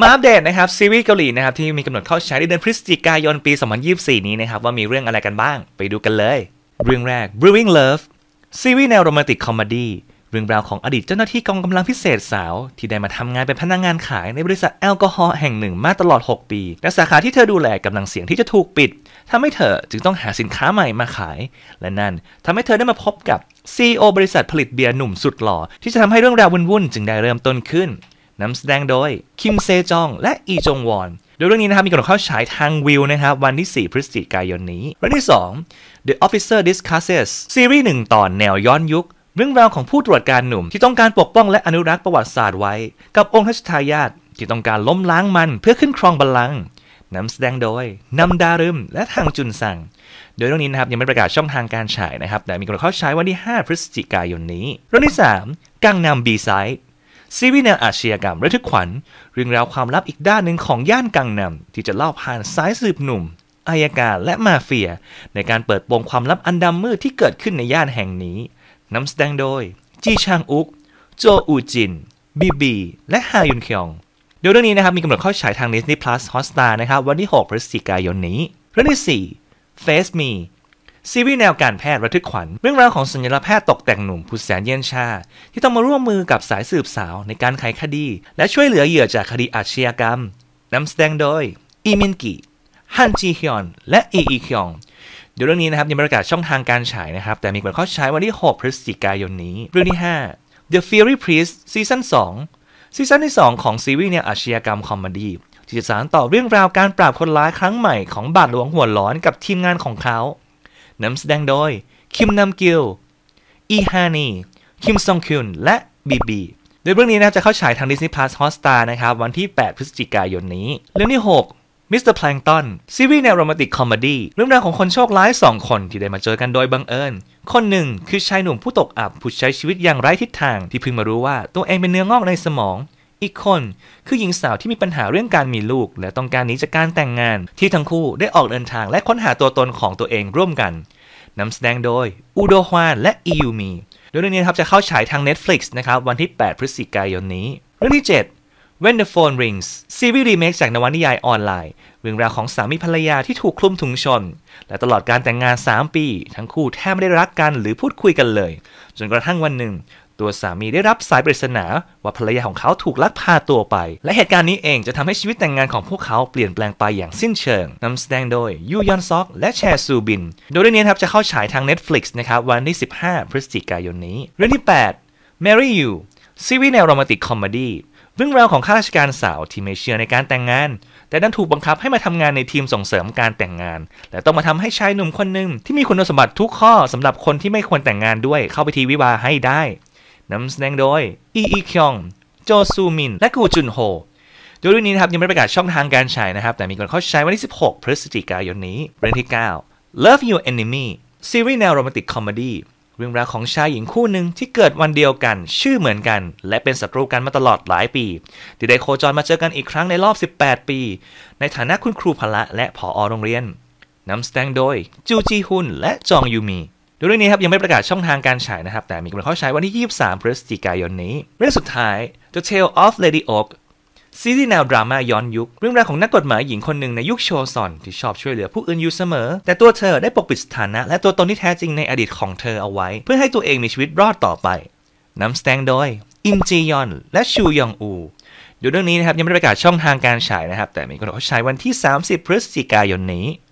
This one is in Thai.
มาอัปเดตนะครับ ซีรีส์เกาหลีนะครับ ที่มีกำหนดเข้าฉายในเดือนพฤศจิกายนปี 2024 นี้นะครับ ว่ามีเรื่องอะไรกันบ้าง ไปดูกันเลย เรื่องแรก Brewing Love ซีรีส์แนวโรแมนติกคอมดี้เรื่องราวของอดีตเจ้าหน้าที่กองกำลังพิเศษสาว ที่ได้มาทำงานเป็นพนักงงานขาย ในบริษัทแอลกอฮอล์แห่งหนึ่งมาตลอด 6 ปี และสาขาที่เธอดูแลกำลังเสี่ยงที่จะถูกปิดทำให้เธอจึงต้องหาสินค้าใหม่มาขาย และนั่นทำให้เธอได้มาพบกับีโอ บริษัทผลิตเบียร์หนุ่มสุดหล่อที่จะทำให้เรื่องราววุ่นๆจึงได้เริ่มต้นขึ้นนำแสดงโดย คิมเซจอง และอีจงวอน โดยเรื่องนี้นะครับมีกำหนดเข้าฉายทางวิวนะครับวันที่ 4 พฤศจิกายนนี้เรื่องที่ 2 The Officer Discusses ซีรีส์หนึ่งตอนแนวย้อนยุค เรื่องราวของผู้ตรวจการหนุ่ม ที่ต้องการปกป้องและอนุรักษ์ประวัติศาสตร์ไว้ กับองค์ทัชทายาทที่ต้องการล้มล้างมันเพื่อขึ้นครองบัลลังก์นำแสดงโดยนำดารึมและทางจุนซัง โดยเรื่องนี้นะครับยังไม่ประกาศช่องทางการฉายนะครับ แต่มีกำหนดเข้าฉายวันที่ 5 พฤศจิกายนนี้เรื่องที่ 3กังนำบีไซด์ซีรีส์แนวอาชญากรรมระทึกขวัญเรื่องราวความลับอีกด้านหนึ่งของย่านกังนำ ที่จะเล่าผ่านสายสืบหนุ่ม อายการ และมาเฟีย ในการเปิดโปงความลับอันดำมืดที่เกิดขึ้นในย่านแห่งนี้นำแสดงโดยจีชางอุก โจอูจิน บีบี และฮายุนเคียงเดยเรื่องนี้นะครับมีกำหนดเข้าฉายทาง Disney Plus Hotstar นะครับวันที่6พฤศจิกายนนี้เรื่องที่4 Face Me ซีรีส์แนวการแพทย์ระทึกขวัญ เรื่องราวของสัญญาแพทย์ตกแต่งหนุ่ม ผู้แสนเย็นชา ที่ต้องมาร่วมมือกับสายสืบสาวในการไขคดี และช่วยเหลือเหยื่อจากคดีอาชญากรรมนำแสดงโดย อีมินกิฮันจีฮยอน และ อีอีคยอง เดี๋ยวเรื่องนี้นะครับยังประกาศช่องทางการฉายนะครับ แต่มีกฎข้อใช้วันที่ 6 พฤศจิกายนนี้ เรื่องที่5 The Fury Priest ซีซั่น2ซีซั่นที่ 2 ของซีรีส์แนวอาชญากรรมคอมเมดี้ที่จะสารต่อเรื่องราวการปราบคนร้ายครั้งใหม่ของบาทหลวงหัวร้อนกับทีมงานของเขานำแสดงโดย คิมนำกิลอีฮานี คิม ซองคิลและ บีบี โดยเรื่องนี้นะจะเข้าฉายทาง Disney Plus Hotstar นะครับ วันที่ 8 พฤศจิกายนนี้ เรื่องที่ 6 Mr. Plankton ซีรีส์แนวโรแมนติกคอมเมดี้ เรื่องราวของคนโชคร้าย 2 คนที่ได้มาเจอกันโดยบังเอิญ คนหนึ่งคือชายหนุ่มผู้ตกอับผู้ใช้ชีวิตอย่างไร้ทิศทางที่เพิ่งมารู้ว่า ตัวเองเป็นเนื้องอกในสมองอีกคน คือหญิงสาวที่มีปัญหาเรื่องการมีลูก และต้องการนี้จากการแต่งงานที่ทั้งคู่ได้ออกเดินทางและค้นหาตัวตนของตัวเองร่วมกันนำแสดงโดยอูโดฮวานและอิยูมีเรื่องนี้ครับจะเข้าฉายทาง Netflix นะครับวันที่ 8 พฤศจิกายนนี้เรื่องที่ 7 When the Phone Rings ซีรีส์รีเมคจากนวนิยายออนไลน์เรื่องราวของสามีภรรยาที่ถูกคลุมถุงชน และตลอดการแต่งงาน 3 ปี ทั้งคู่แทบไม่ได้รักกันหรือพูดคุยกันเลย จนกระทั่งวันหนึ่งตัวสามีได้รับสายปริศนาว่าภรรยาของเขาถูกลักพาตัวไป และเหตุการณ์นี้เองจะทำให้ชีวิตแต่งงานของพวกเขาเปลี่ยนแปลงไปอย่างสิ้นเชิง นำแสดงโดยยูยอนซอกและแชซูบิน โดยเรื่องนี้ครับจะเข้าฉายทาง Netflix นะครับวันที่ 15 พฤศจิกายนนี้ เรื่องที่ 8 Marry You ซีรีส์แนวโรแมนติกคอมเมดี้ เรื่องราวของข้าราชการสาวที่ไม่เชื่อในการแต่งงาน แต่ดันถูกบังคับให้มาทำงานในทีมส่งเสริมการแต่งงานและต้องมาทำให้ชายหนุ่มคนหนึ่งที่มีคุณสมบัติทุกข้อสำหรับคนที่ไม่ควรแต่งงานด้วย เข้าไปทีวิวาให้ได้นำแสดงโดย อีอีคยอง โจซูมิน และกูจุนโฮ โดยเรื่องนี้นะครับยังไม่ประกาศช่องทางการฉายนะครับ แต่มีกนเข้าใชยวันที่ 16 พฤศจิกายนนี้ เรื่องที่ 9 Love Your Enemy ซีรีส์แนวโรแมนติกคอมเมดี้เรื่องราวของชายหญิงคู่หนึ่งที่เกิดวันเดียวกัน ชื่อเหมือนกัน และเป็นศัตรูกันมาตลอดหลายปี ที่ได้โคจรมาเจอกันอีกครั้งในรอบ 18 ปี ในฐานะคุณครูพละและผอ โรงเรียนนำแสดงโดย จูจีฮุน และจองยูมีดูเรื่องนี้ครับยังไม่ประกาศช่องทางการฉายนะครับ แต่มีกำหนดเข้าฉายวันที่ 23 พฤศจิกายนนี้ เรื่องสุดท้าย The Tale of Lady Oak ซีรีส์แนวดราม่าย้อนยุค เรื่องราวของนักกฎหมายหญิงคนหนึ่งในยุคโชซอน ที่ชอบช่วยเหลือผู้อื่นอยู่เสมอ แต่ตัวเธอได้ปกปิดสถานะ และตัวตนที่แท้จริงในอดีตของเธอเอาไว้ เพื่อให้ตัวเองมีชีวิตรอดต่อไปนำแสดงโดยอิมจียอนและชูยองอูดูเรื่องนี้นะครับยังไม่ประกาศช่องทางการฉายนะครับแต่มีกำหนดเขาฉายวันที่ 30 พฤศจิกายนนี้